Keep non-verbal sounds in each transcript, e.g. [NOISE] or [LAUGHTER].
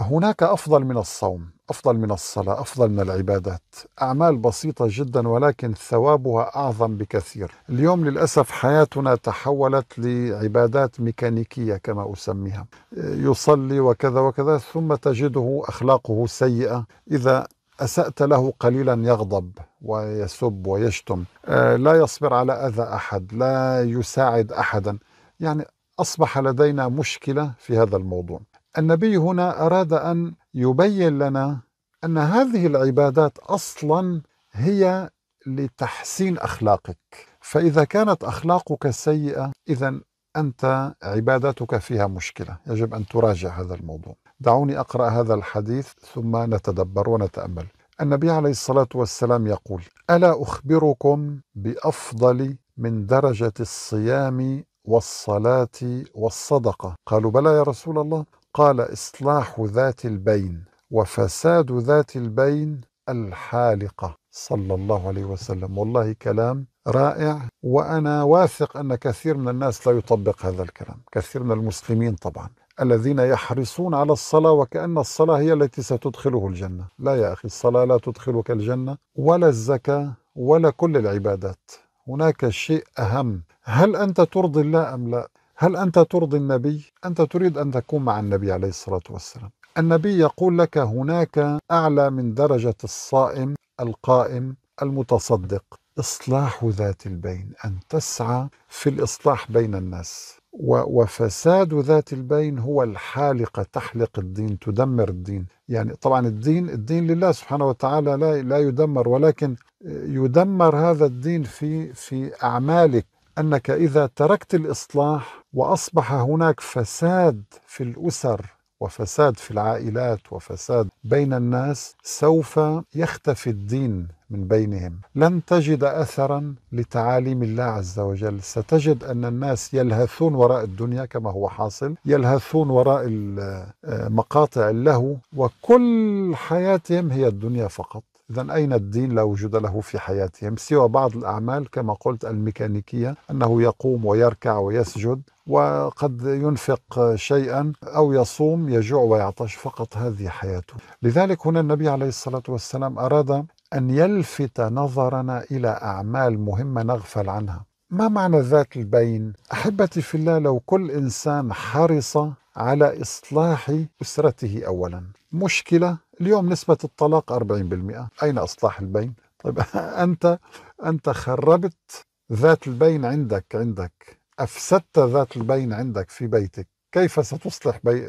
هناك افضل من الصوم، افضل من الصلاه، افضل من العبادات، اعمال بسيطه جدا ولكن ثوابها اعظم بكثير. اليوم للاسف حياتنا تحولت لعبادات ميكانيكيه كما اسميها. يصلي وكذا وكذا ثم تجده اخلاقه سيئه، اذا اسات له قليلا يغضب ويسب ويشتم، آه، لا يصبر على اذى احد، لا يساعد احدا. يعني اصبح لدينا مشكله في هذا الموضوع. النبي هنا أراد أن يبين لنا أن هذه العبادات أصلا هي لتحسين أخلاقك فإذا كانت أخلاقك سيئة إذا أنت عبادتك فيها مشكلة يجب أن تراجع هذا الموضوع دعوني أقرأ هذا الحديث ثم نتدبر ونتأمل النبي عليه الصلاة والسلام يقول ألا أخبركم بأفضل من درجة الصيام والصلاة والصدقة قالوا بلى يا رسول الله قال اصلاح ذات البين وفساد ذات البين الحالقه صلى الله عليه وسلم والله كلام رائع وانا واثق ان كثير من الناس لا يطبق هذا الكلام كثير من المسلمين طبعا الذين يحرصون على الصلاة وكأن الصلاة هي التي ستدخله الجنة لا يا أخي الصلاة لا تدخلك الجنة ولا الزكاة ولا كل العبادات هناك شيء أهم هل أنت ترضي الله أم لا هل أنت ترضي النبي؟ أنت تريد أن تكون مع النبي عليه الصلاة والسلام النبي يقول لك هناك أعلى من درجة الصائم القائم المتصدق إصلاح ذات البين أن تسعى في الإصلاح بين الناس وفساد ذات البين هو الحالقة تحلق الدين تدمر الدين يعني طبعا الدين الدين لله سبحانه وتعالى لا لا يدمر ولكن يدمر هذا الدين في في أعمالك انك اذا تركت الاصلاح واصبح هناك فساد في الاسر وفساد في العائلات وفساد بين الناس سوف يختفي الدين من بينهم لن تجد اثرا لتعاليم الله عز وجل ستجد ان الناس يلهثون وراء الدنيا كما هو حاصل يلهثون وراء آه، مقاطع اللهو وكل حياتهم هي الدنيا فقط إذا أين الدين لا وجود له في حياتهم سوى بعض الأعمال كما قلت الميكانيكية أنه يقوم ويركع ويسجد وقد ينفق شيئا او يصوم يجوع ويعطش فقط هذه حياته لذلك هنا النبي عليه الصلاه والسلام اراد ان يلفت نظرنا الى اعمال مهمه نغفل عنها ما معنى ذات البين احبتي في الله لو كل انسان حرص على إصلاح أسرته أولا مشكلة اليوم نسبة الطلاق 40% أين إصلاح البين؟ طيب [LAUGHS] أنت أنت خربت ذات البين عندك عندك أفسدت ذات البين عندك في بيتك كيف ستصلح بي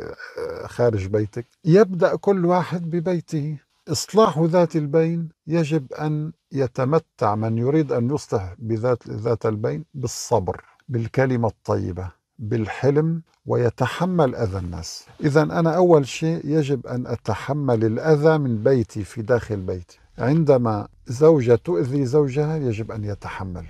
خارج بيتك يبدأ كل واحد ببيته إصلاح ذات البين يجب أن يتمتع من يريد أن يصلح بذات ذات البين بالصبر بالكلمة الطيبة بالحلم ويتحمل اذى الناس اذا انا اول شيء يجب ان اتحمل الاذى من بيتي في داخل بيتي عندما زوجه تؤذي زوجها يجب ان يتحمل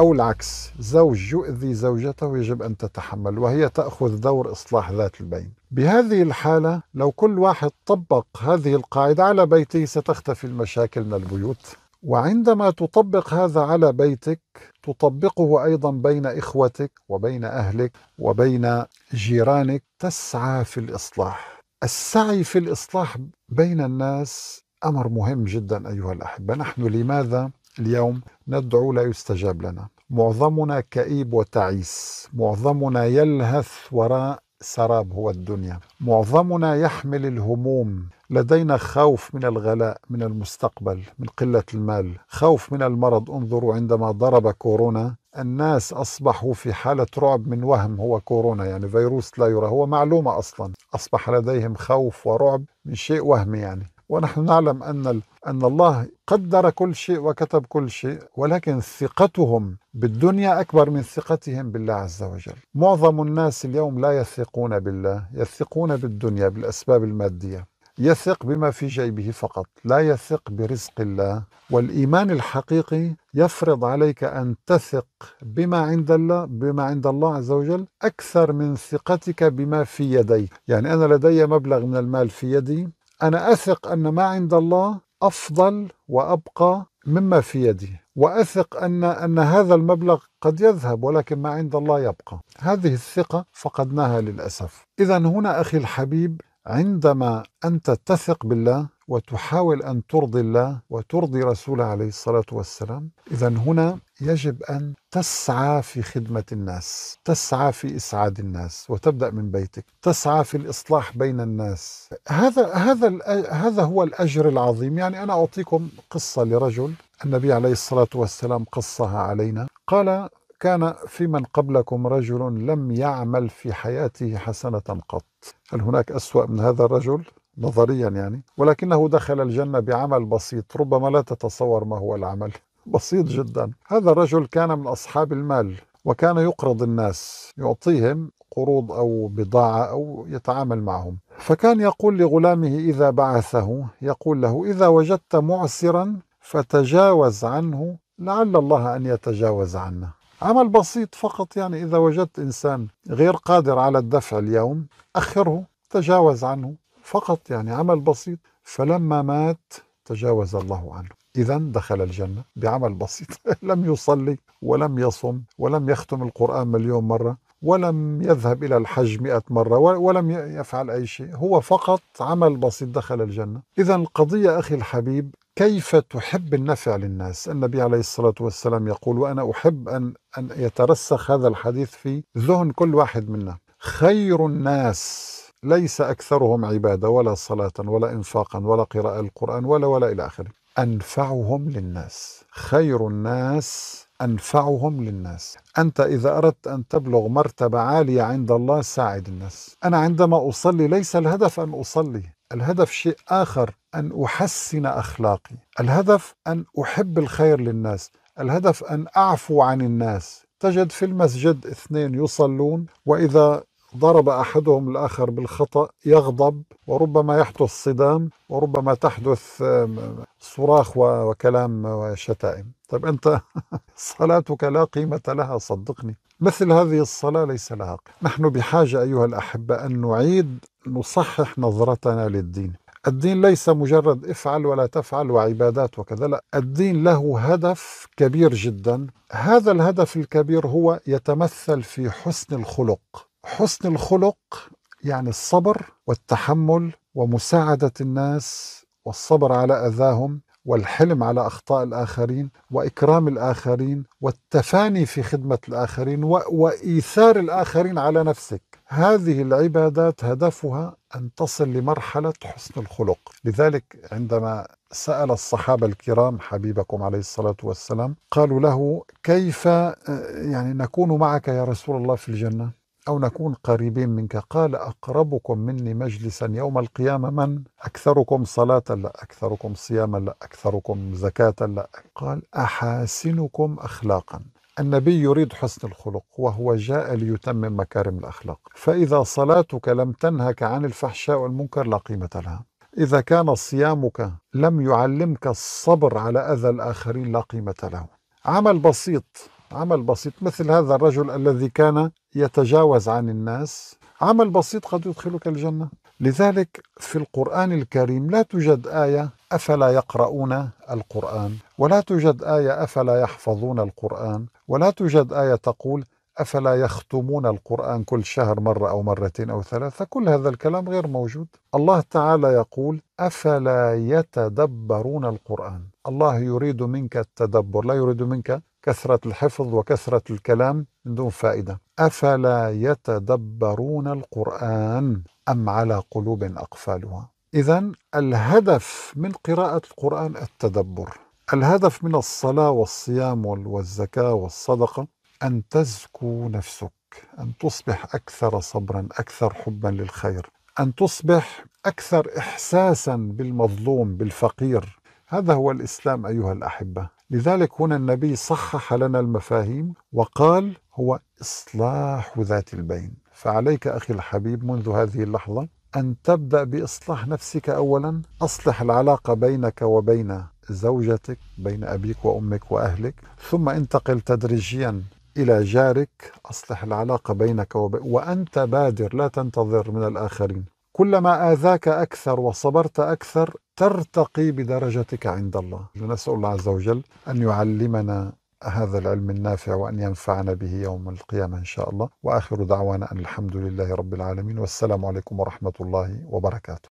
او العكس زوج يؤذي زوجته يجب ان تتحمل وهي تاخذ دور اصلاح ذات البين بهذه الحاله لو كل واحد طبق هذه القاعده على بيته ستختفي المشاكل من البيوت وعندما تطبق هذا على بيتك تطبقه ايضا بين اخوتك وبين اهلك وبين جيرانك تسعى في الاصلاح السعي في الاصلاح بين الناس امر مهم جدا ايها الاحبه نحن لماذا اليوم ندعو لا يستجاب لنا معظمنا كئيب وتعيس معظمنا يلهث وراء سراب هو الدنيا معظمنا يحمل الهموم لدينا خوف من الغلاء من المستقبل من قله المال خوف من المرض انظروا عندما ضرب كورونا الناس أصبحوا في حالة رعب من وهم هو كورونا يعني فيروس لا يرى هو معلومة أصلا أصبح لديهم خوف ورعب من شيء وهمي يعني ونحن نعلم أن أن الله قدر كل شيء وكتب كل شيء ولكن ثقتهم بالدنيا أكبر من ثقتهم بالله عز وجل معظم الناس اليوم لا يثقون بالله يثقون بالدنيا بالأسباب المادية يثق بما في جيبه فقط لا يثق برزق الله والإيمان الحقيقي يفرض عليك أن تثق بما عند الله بما عند الله عز وجل أكثر من ثقتك بما في يديك يعني أنا لدي مبلغ من المال في يدي أنا أثق أن ما عند الله أفضل وأبقى مما في يدي واثق ان ان هذا المبلغ قد يذهب ولكن ما عند الله يبقى. هذه الثقه فقدناها للاسف. اذا هنا اخي الحبيب عندما انت تثق بالله وتحاول أن ترضي الله وترضي رسوله عليه الصلاة والسلام إذا هنا يجب أن تسعى في خدمة الناس تسعى في إسعاد الناس وتبدأ من بيتك تسعى في الإصلاح بين الناس هذا, هذا, هذا هو الأجر العظيم يعني أنا أعطيكم قصة لرجل النبي عليه الصلاة والسلام قصها علينا قال كان في من قبلكم رجل لم يعمل في حياته حسنة قط هل هناك أسوأ من هذا الرجل؟ نظريا يعني ولكنه دخل الجنة بعمل بسيط ربما لا تتصور ما هو العمل [LAUGHS] بسيط جدا هذا الرجل كان من أصحاب المال وكان يقرض الناس يعطيهم قروض أو بضاعة أو يتعامل معهم فكان يقول لغلامه إذا بعثه يقول له إذا وجدت معسرا فتجاوز عنه لعل الله أن يتجاوز عنا عمل بسيط فقط يعني إذا وجدت إنسان غير قادر على الدفع اليوم أخره تجاوز عنه فقط يعني عمل بسيط فلما مات تجاوز الله عنه إذا دخل الجنة بعمل بسيط [LAUGHS] لم يصلي ولم يصم ولم يختم القرآن مليون مرة ولم يذهب إلى الحج مئة مرة ولم يفعل أي شيء هو فقط عمل بسيط دخل الجنة إذا القضية أخي الحبيب كيف تحب النفع للناس النبي عليه الصلاة والسلام يقول وأنا أحب أن, أن يترسخ هذا الحديث في ذهن كل واحد منا خير الناس ليس أكثرهم عبادة ولا صلاة ولا إنفاقا ولا قراءة القرآن ولا ولا إلى آخره أنفعهم للناس خير الناس أنفعهم للناس أنت إذا أردت أن تبلغ مرتبة عالية عند الله ساعد الناس أنا عندما أصلي ليس الهدف أن أصلي الهدف شيء آخر أن أحسن أخلاقي الهدف أن أحب الخير للناس الهدف أن أعفو عن الناس تجد في المسجد اثنين يصلون وإذا ضرب احدهم الاخر بالخطا يغضب وربما يحدث صدام وربما تحدث صراخ وكلام وشتائم طيب انت [LAUGHS] صلاتك لا قيمه لها صدقني مثل هذه الصلاه ليس لها قيمة. نحن بحاجه ايها الاحبه ان نعيد نصحح نظرتنا للدين الدين ليس مجرد افعل ولا تفعل وعبادات وكذا لا الدين له هدف كبير جدا هذا الهدف الكبير هو يتمثل في حسن الخلق حسن الخلق يعني الصبر والتحمل ومساعدة الناس والصبر على أذاهم والحلم على أخطاء الآخرين وإكرام الآخرين والتفاني في خدمة الآخرين وإيثار الآخرين على نفسك هذه العبادات هدفها أن تصل لمرحلة حسن الخلق لذلك عندما سأل الصحابة الكرام حبيبكم عليه الصلاة والسلام قالوا له كيف آه، يعني نكون معك يا رسول الله في الجنة أو نكون قريبين منك قال أقربكم مني مجلسا يوم القيامة من أكثركم صلاة لا أكثركم صياما لا أكثركم زكاة لا قال أحاسنكم أخلاقا النبي يريد حسن الخلق وهو جاء ليتمم مكارم الأخلاق فإذا صلاتك لم تنهك عن الفحشاء والمنكر لا قيمة لها إذا كان صيامك لم يعلمك الصبر على أذى الآخرين لا قيمة له عمل بسيط عمل بسيط مثل هذا الرجل الذي كان يتجاوز عن الناس عمل بسيط قد يدخلك الجنة لذلك في القرآن الكريم لا توجد آية أفلا يقرؤون القرآن ولا توجد آية أفلا يحفظون القرآن ولا توجد آية تقول أفلا يختمون القرآن كل شهر مرة أو مرتين أو ثلاثة كل هذا الكلام غير موجود الله تعالى يقول أفلا يتدبرون القرآن الله يريد منك التدبر لا يريد منك كثرة الحفظ وكثرة الكلام من دون فائدة أفلا يتدبرون القرآن أم على قلوب أقفالها إذا الهدف من قراءة القرآن التدبر الهدف من الصلاة والصيام والزكاة والصدقة أن تزكو نفسك أن تصبح أكثر صبرا أكثر حبا للخير أن تصبح أكثر إحساسا بالمظلوم بالفقير هذا هو الإسلام أيها الأحبة لذلك هنا النبي صحح لنا المفاهيم وقال هو إصلاح ذات البين فعليك أخي الحبيب منذ هذه اللحظة أن تبدأ بإصلاح نفسك أولا أصلح العلاقة بينك وبين زوجتك بين أبيك وأمك وأهلك ثم انتقل تدريجيا إلى جارك أصلح العلاقة بينك وبين وأنت بادر لا تنتظر من الآخرين كلما آذاك أكثر وصبرت أكثر ترتقي بدرجتك عند الله نسأل الله عز وجل أن يعلمنا هذا العلم النافع وأن ينفعنا به يوم القيامة إن شاء الله وآخر دعوانا أن الحمد لله رب العالمين والسلام عليكم ورحمة الله وبركاته